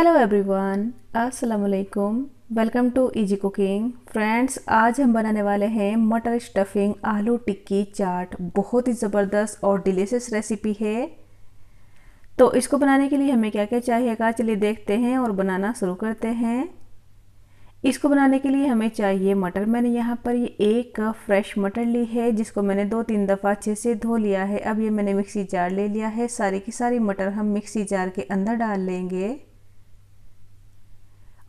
hello everyone अस्सलाम वालेकुम welcome to easy cooking friends आज हम बनाने वाले हैं मटर स्टफिंग आलू टिक्की चाट बहुत ही ज़बरदस्त और डिलीशियस रेसिपी है तो इसको बनाने के लिए हमें क्या क्या चाहिएगा चलिए देखते हैं और बनाना शुरू करते हैं इसको बनाने के लिए हमें चाहिए मटर मैंने यहाँ पर ये एक कप फ्रेश मटर ली है जिसको मैंने दो तीन दफ़ा अच्छे से धो लिया है अब ये मैंने मिक्सी जार ले लिया है सारी की सारी मटर हम मिक्सी जार के अंदर डाल लेंगे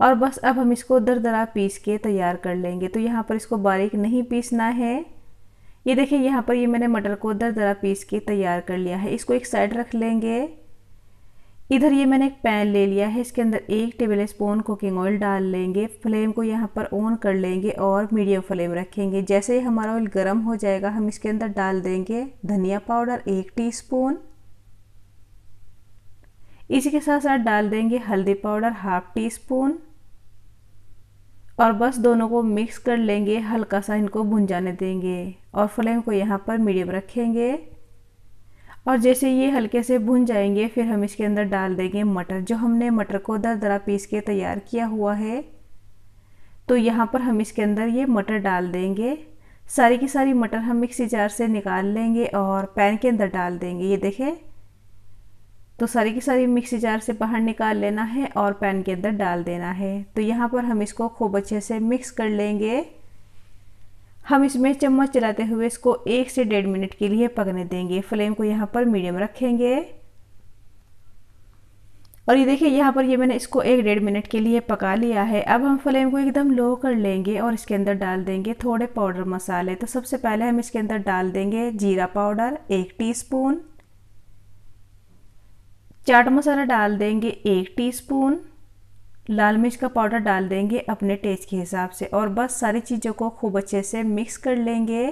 और बस अब हम इसको दर दरा पीस के तैयार कर लेंगे तो यहाँ पर इसको बारीक नहीं पीसना है ये देखिए यहाँ पर ये मैंने मटर को दर दरा पीस के तैयार कर लिया है इसको एक साइड रख लेंगे इधर ये मैंने एक पैन ले लिया है इसके अंदर एक टेबल स्पून कुकिंग ऑयल डाल लेंगे फ्लेम को यहाँ पर ऑन कर लेंगे और मीडियम फ्लेम रखेंगे जैसे ही हमारा ऑयल गर्म हो जाएगा हम इसके अंदर डाल देंगे धनिया पाउडर एक टी इसी के साथ साथ डाल देंगे हल्दी पाउडर हाफ टी स्पून और बस दोनों को मिक्स कर लेंगे हल्का सा इनको भुन जाने देंगे और फ्लेम को यहाँ पर मीडियम रखेंगे और जैसे ये हल्के से भुन जाएंगे फिर हम इसके अंदर डाल देंगे मटर जो हमने मटर को दर दरा पीस के तैयार किया हुआ है तो यहाँ पर हम इसके अंदर ये मटर डाल देंगे सारी की सारी मटर हम मिक्सी जार से निकाल लेंगे और पैन के अंदर डाल देंगे ये देखें तो सारी की सारी मिक्सी जार से बाहर निकाल लेना है और पैन के अंदर डाल देना है तो यहाँ पर हम इसको खूब अच्छे से मिक्स कर लेंगे हम इसमें चम्मच चलाते हुए इसको एक से डेढ़ मिनट के लिए पकने देंगे फ्लेम को यहाँ पर मीडियम रखेंगे और ये देखिए यहाँ पर ये मैंने इसको एक डेढ़ मिनट के लिए पका लिया है अब हम फ्लेम को एकदम लो कर लेंगे और इसके अंदर डाल देंगे थोड़े पाउडर मसाले तो सबसे पहले हम इसके अंदर डाल देंगे जीरा पाउडर एक टीस्पून चाट मसाला डाल देंगे एक टीस्पून लाल मिर्च का पाउडर डाल देंगे अपने टेस्ट के हिसाब से और बस सारी चीज़ों को खूब अच्छे से मिक्स कर लेंगे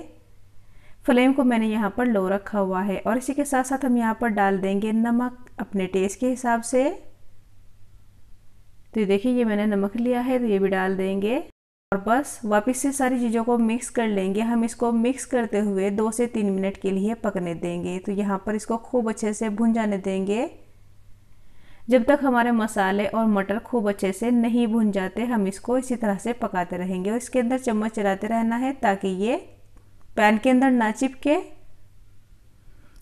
फ्लेम को मैंने यहाँ पर लो रखा हुआ है और इसी के साथ साथ हम यहाँ पर डाल देंगे नमक अपने टेस्ट के हिसाब से तो देखिए ये मैंने नमक लिया है तो ये भी डाल देंगे और बस वापस से सारी चीज़ों को मिक्स कर लेंगे हम इसको मिक्स करते हुए दो से तीन मिनट के लिए पकने देंगे तो यहाँ पर इसको खूब अच्छे से भुन जाने देंगे जब तक हमारे मसाले और मटर खूब अच्छे से नहीं भुन जाते हम इसको इसी तरह से पकाते रहेंगे और इसके अंदर चम्मच चलाते रहना है ताकि ये पैन के अंदर ना चिपके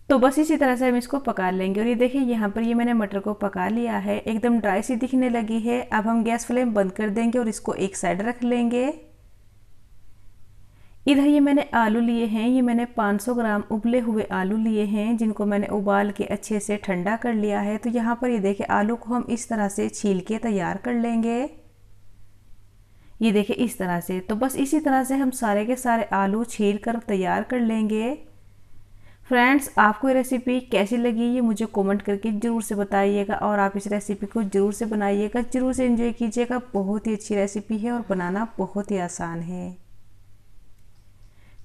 तो बस इसी तरह से हम इसको पका लेंगे और ये देखिए यहाँ पर ये मैंने मटर को पका लिया है एकदम ड्राई सी दिखने लगी है अब हम गैस फ्लेम बंद कर देंगे और इसको एक साइड रख लेंगे इधर ये मैंने आलू लिए हैं ये मैंने 500 ग्राम उबले हुए आलू लिए हैं जिनको मैंने उबाल के अच्छे से ठंडा कर लिया है तो यहाँ पर ये देखें आलू को हम इस तरह से छील के तैयार कर लेंगे ये देखें इस तरह से तो बस इसी तरह से हम सारे के सारे आलू छील कर तैयार कर लेंगे फ्रेंड्स आपको ये रेसिपी कैसी लगी ये मुझे कमेंट करके ज़रूर से बताइएगा और आप इस रेसिपी को ज़रूर से बनाइएगा ज़रूर से एंजॉय कीजिएगा बहुत ही अच्छी रेसिपी है और बनाना बहुत ही आसान है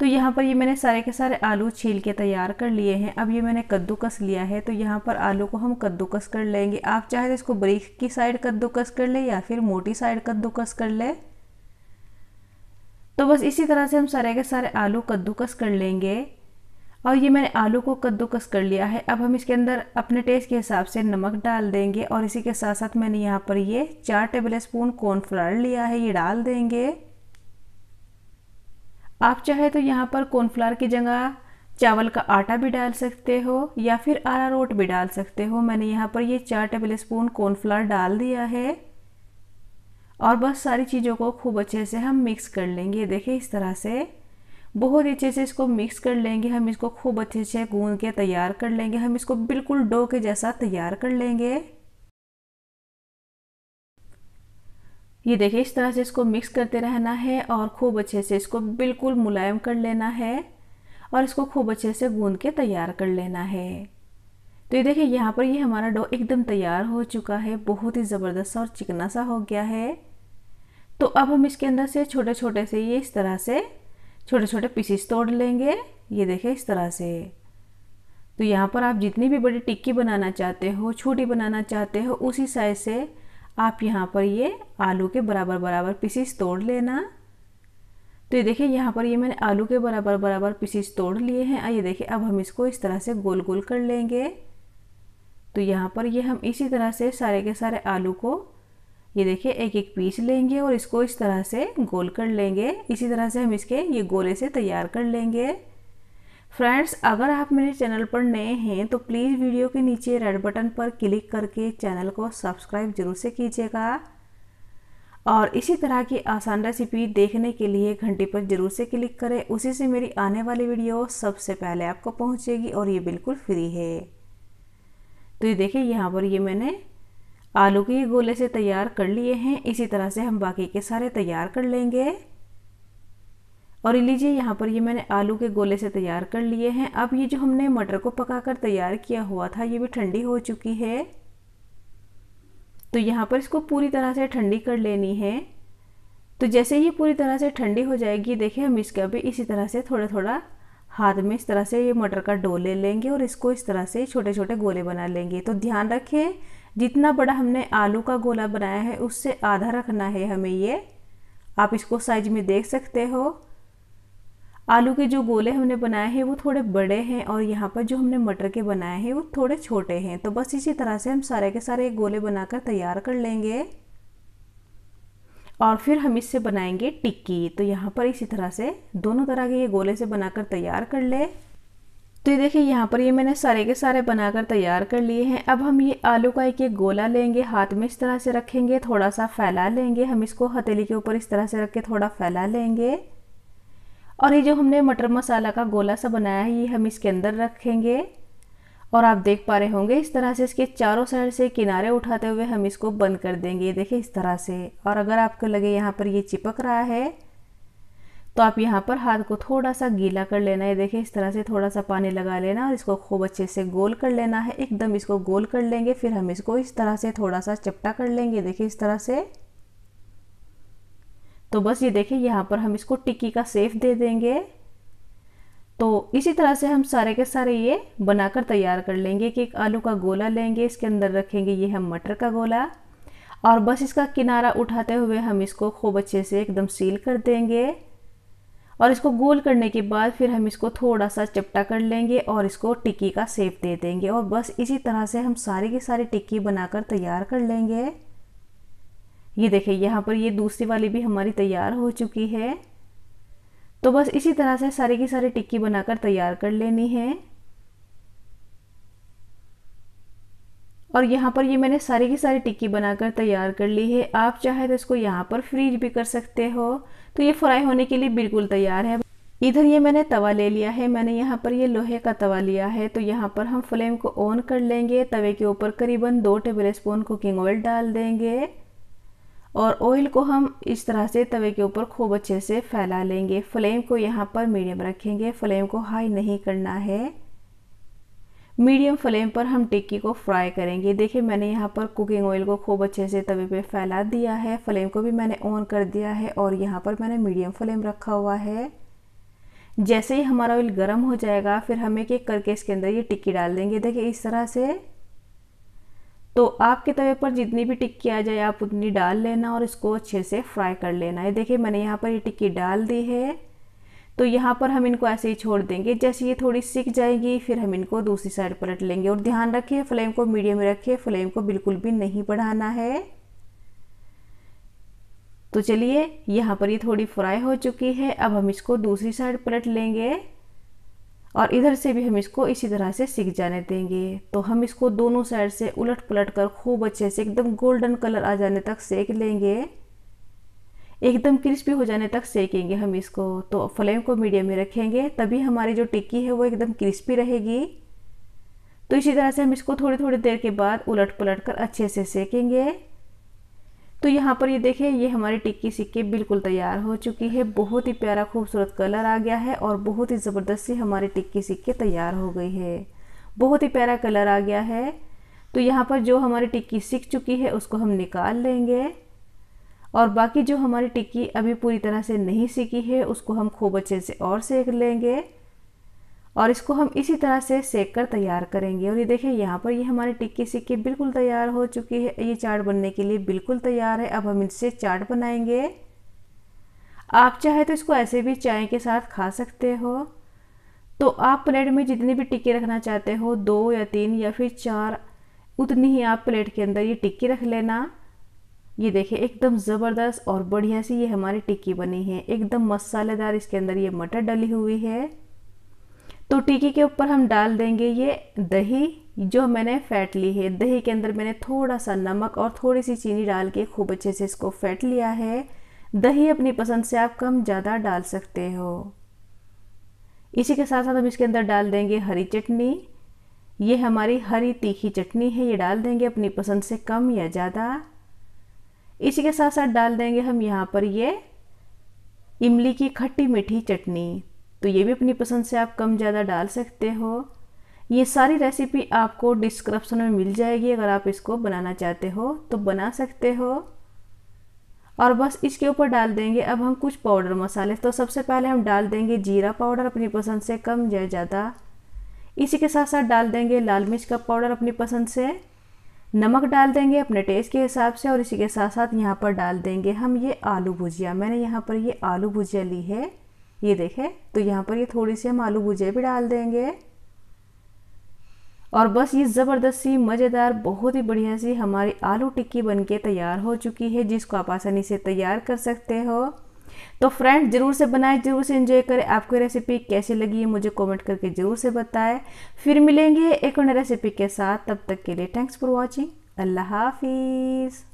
तो यहाँ पर ये मैंने सारे के सारे आलू छील के तैयार कर लिए हैं अब ये मैंने कद्दूकस लिया है तो यहाँ पर आलू को हम कद्दूकस कर लेंगे आप चाहे तो इसको बरीक की साइड कद्दूकस कर लें या फिर मोटी साइड कद्दूकस कर लें तो बस इसी तरह से हम सारे के सारे आलू कद्दूकस कर लेंगे और ये मैंने आलू को कद्दूकस कर लिया है अब हम इसके अंदर अपने टेस्ट के हिसाब से नमक डाल देंगे और इसी के साथ साथ मैंने यहाँ पर ये चार टेबल स्पून कॉर्नफ्लावर लिया है ये डाल देंगे आप चाहे तो यहाँ पर कॉर्नफ्लावर की जगह चावल का आटा भी डाल सकते हो या फिर आरारोट भी डाल सकते हो मैंने यहाँ पर ये चार टेबल स्पून कॉर्नफ्लावर डाल दिया है और बस सारी चीज़ों को खूब अच्छे से हम मिक्स कर लेंगे देखिए इस तरह से बहुत अच्छे से इसको मिक्स कर लेंगे हम इसको खूब अच्छे से गूंद के तैयार कर लेंगे हम इसको बिल्कुल डो के जैसा तैयार कर लेंगे ये देखिए इस तरह से इसको मिक्स करते रहना है और खूब अच्छे से इसको बिल्कुल मुलायम कर लेना है और इसको खूब अच्छे से गूंद के तैयार कर लेना है तो ये देखिए यहाँ पर ये हमारा डो एकदम तैयार हो चुका है बहुत ही ज़बरदस्त और चिकना सा हो गया है तो अब हम इसके अंदर से छोटे छोटे से ये इस तरह से छोटे छोटे पीसीस तोड़ लेंगे ये देखें इस तरह से तो यहाँ पर आप जितनी भी बड़ी टिक्की बनाना चाहते हो छोटी बनाना चाहते हो उसी साइज़ से आप यहाँ पर ये आलू के बराबर बराबर पीसीस तोड़ लेना तो ये देखिए यहाँ पर ये मैंने आलू के बराबर बराबर पीसीस तोड़ लिए हैं और ये देखिए अब हम इसको इस तरह से गोल गोल कर लेंगे तो यहाँ पर ये हम इसी तरह से सारे के सारे आलू को ये देखिए एक एक पीस लेंगे और इसको इस तरह से गोल कर लेंगे इसी तरह से हम इसके ये गोले से तैयार कर लेंगे फ्रेंड्स अगर आप मेरे चैनल पर नए हैं तो प्लीज़ वीडियो के नीचे रेड बटन पर क्लिक करके चैनल को सब्सक्राइब जरूर से कीजिएगा और इसी तरह की आसान रेसिपी देखने के लिए घंटे पर ज़रूर से क्लिक करें उसी से मेरी आने वाली वीडियो सबसे पहले आपको पहुंचेगी और ये बिल्कुल फ्री है तो ये देखिए यहाँ पर ये मैंने आलू के गोले से तैयार कर लिए हैं इसी तरह से हम बाकी के सारे तैयार कर लेंगे और लीजिए यहाँ पर ये मैंने आलू के गोले से तैयार कर लिए हैं अब ये जो हमने मटर को पकाकर तैयार किया हुआ था ये भी ठंडी हो चुकी है तो यहाँ पर इसको पूरी तरह से ठंडी कर लेनी है तो जैसे ही पूरी तरह से ठंडी हो जाएगी देखिए हम इसका भी इसी तरह से थोड़ा थोड़ा हाथ में इस तरह से ये मटर का डो ले लेंगे और इसको इस तरह से छोटे छोटे गोले बना लेंगे तो ध्यान रखें जितना बड़ा हमने आलू का गोला बनाया है उससे आधा रखना है हमें ये आप इसको साइज में देख सकते हो आलू के जो गोले हमने बनाए हैं वो थोड़े बड़े हैं और यहाँ पर जो हमने मटर के बनाए हैं वो थोड़े छोटे हैं तो बस इसी तरह से हम सारे के सारे गोले बनाकर तैयार कर लेंगे और फिर हम इससे बनाएंगे टिक्की तो यहाँ पर इसी तरह से दोनों तरह के ये गोले से बनाकर तैयार कर ले तो ये देखिए यहाँ पर ये मैंने सारे के सारे बनाकर तैयार कर लिए हैं अब हम ये आलू का एक एक गोला लेंगे हाथ में इस तरह से रखेंगे थोड़ा सा फैला लेंगे हम इसको हथेली के ऊपर इस तरह से रख के थोड़ा फैला लेंगे और ये जो हमने मटर मसाला का गोला सा बनाया है ये हम इसके अंदर रखेंगे और आप देख पा रहे होंगे इस तरह से इसके चारों साइड से किनारे उठाते हुए हम इसको बंद कर देंगे ये देखिए इस तरह से और अगर आपको लगे यहाँ पर ये चिपक रहा है तो आप यहाँ पर हाथ को थोड़ा सा गीला कर लेना है देखिए इस तरह से थोड़ा सा पानी लगा लेना और इसको खूब अच्छे से गोल कर लेना है एकदम इसको गोल कर लेंगे फिर हम इसको इस तरह से थोड़ा सा चपटा कर लेंगे देखिए इस तरह से तो बस ये देखिए यहाँ पर हम इसको टिक्की का सेफ दे देंगे तो इसी तरह से हम सारे के सारे ये बनाकर तैयार कर लेंगे कि एक आलू का गोला लेंगे इसके अंदर रखेंगे ये हम मटर का गोला और बस इसका किनारा उठाते हुए हम इसको खूब अच्छे से एकदम सील कर देंगे और इसको गोल करने के बाद फिर हम इसको थोड़ा सा चपटा कर लेंगे और इसको टिक्की का सेप दे देंगे और बस इसी तरह से हम सारे की सारी टिक्की बनाकर तैयार कर लेंगे ये देखिए यहाँ पर ये दूसरी वाली भी हमारी तैयार हो चुकी है तो बस इसी तरह से सारी की सारी टिक्की बनाकर तैयार कर लेनी है और यहाँ पर ये मैंने सारी की सारी टिक्की बनाकर तैयार कर ली है आप चाहे तो इसको यहाँ पर फ्रीज भी कर सकते हो तो ये फ्राई होने के लिए बिल्कुल तैयार है इधर ये मैंने तवा ले लिया है मैंने यहाँ पर ये लोहे का तवा लिया है तो यहाँ पर हम फ्लेम को ऑन कर लेंगे तवे के ऊपर करीबन दो टेबल स्पून कुकिंग ऑयल डाल देंगे और ऑयल को हम इस तरह से तवे के ऊपर खूब अच्छे से फैला लेंगे फ्लेम को यहाँ पर मीडियम रखेंगे फ्लेम को हाई नहीं करना है मीडियम फ्लेम पर हम टिक्की को फ्राई करेंगे देखिए मैंने यहाँ पर कुकिंग ऑयल को खूब अच्छे से तवे पे फैला दिया है फ्लेम को भी मैंने ऑन कर दिया है और यहाँ पर मैंने मीडियम फ्लेम रखा हुआ है जैसे ही हमारा ऑयल गर्म हो जाएगा फिर हम एक एक करके इसके अंदर ये टिक्की डाल देंगे देखिए इस तरह से तो आपके तवे पर जितनी भी टिक्की आ जाए आप उतनी डाल लेना और इसको अच्छे से फ्राई कर लेना है देखिए मैंने यहाँ पर ये टिक्की डाल दी है तो यहाँ पर हम इनको ऐसे ही छोड़ देंगे जैसे ये थोड़ी सीख जाएगी फिर हम इनको दूसरी साइड पलट लेंगे और ध्यान रखिए फ्लेम को मीडियम में रखिए फ्लेम को बिल्कुल भी नहीं बढ़ाना है तो चलिए यहाँ पर ये थोड़ी फ्राई हो चुकी है अब हम इसको दूसरी साइड पलट लेंगे और इधर से भी हम इसको इसी तरह से सीख जाने देंगे तो हम इसको दोनों साइड से उलट पलट कर खूब अच्छे से एकदम गोल्डन कलर आ जाने तक सेक लेंगे एकदम क्रिस्पी हो जाने तक सेकेंगे हम इसको तो फ्लेम को मीडियम में रखेंगे तभी हमारी जो टिक्की है वो एकदम क्रिस्पी रहेगी तो इसी तरह से हम इसको थोड़ी थोड़ी देर के बाद उलट पलट कर अच्छे से सेकेंगे तो यहाँ पर ये देखें ये हमारी टिक्की सिक्के बिल्कुल तैयार हो चुकी है बहुत ही प्यारा खूबसूरत कलर आ गया है और बहुत ही ज़बरदस्त सी हमारे टिक्की सिक्के तैयार हो गई है बहुत ही प्यारा कलर आ गया है तो यहाँ पर जो हमारी टिक्की सिक चुकी है उसको हम निकाल लेंगे और बाकी जो हमारी टिक्की अभी पूरी तरह से नहीं सीखी है उसको हम खूब अच्छे से और सेक लेंगे और इसको हम इसी तरह से सेक कर तैयार करेंगे और ये देखिए यहाँ पर ये हमारे टिक्की सिक्के बिल्कुल तैयार हो चुकी है ये चाट बनने के लिए बिल्कुल तैयार है अब हम इससे चाट बनाएंगे आप चाहे तो इसको ऐसे भी चाय के साथ खा सकते हो तो आप प्लेट में जितनी भी टिक्की रखना चाहते हो दो या तीन या फिर चार उतनी ही आप प्लेट के अंदर ये टिक्की रख लेना ये देखिए एकदम ज़बरदस्त और बढ़िया सी ये हमारी टिक्की बनी है एकदम मसालेदार इसके अंदर ये मटर डली हुई है तो टिक्की के ऊपर हम डाल देंगे ये दही जो मैंने फैट ली है दही के अंदर मैंने थोड़ा सा नमक और थोड़ी सी चीनी डाल के खूब अच्छे से इसको फैट लिया है दही अपनी पसंद से आप कम ज़्यादा डाल सकते हो इसी के साथ साथ हम इसके अंदर डाल देंगे हरी चटनी ये हमारी हरी तीखी चटनी है ये डाल देंगे अपनी पसंद से कम या ज़्यादा इसी के साथ साथ डाल देंगे हम यहाँ पर ये इमली की खट्टी मीठी चटनी तो ये भी अपनी पसंद से आप कम ज़्यादा डाल सकते हो ये सारी रेसिपी आपको डिस्क्रिप्शन में मिल जाएगी अगर आप इसको बनाना चाहते हो तो बना सकते हो और बस इसके ऊपर डाल देंगे अब हम कुछ पाउडर मसाले तो सबसे पहले हम डाल देंगे जीरा पाउडर अपनी पसंद से कम या ज़्यादा इसी के साथ साथ डाल देंगे लाल मिर्च का पाउडर अपनी पसंद से नमक डाल देंगे अपने टेस्ट के हिसाब से और इसी के साथ साथ यहाँ पर डाल देंगे हम ये आलू भुजिया मैंने यहाँ पर ये आलू भुजिया ली है ये देखें तो यहाँ पर ये थोड़ी सी हम आलू भुजे भी डाल देंगे और बस ये ज़बरदस्ती मज़ेदार बहुत ही बढ़िया सी हमारी आलू टिक्की बनके तैयार हो चुकी है जिसको आप आसानी से तैयार कर सकते हो तो फ्रेंड ज़रूर से बनाएं ज़रूर से एंजॉय करें आपको रेसिपी कैसी लगी है मुझे कमेंट करके ज़रूर से बताएं फिर मिलेंगे एक और रेसिपी के साथ तब तक के लिए थैंक्स फॉर वॉचिंग अल्लाह हाफिज़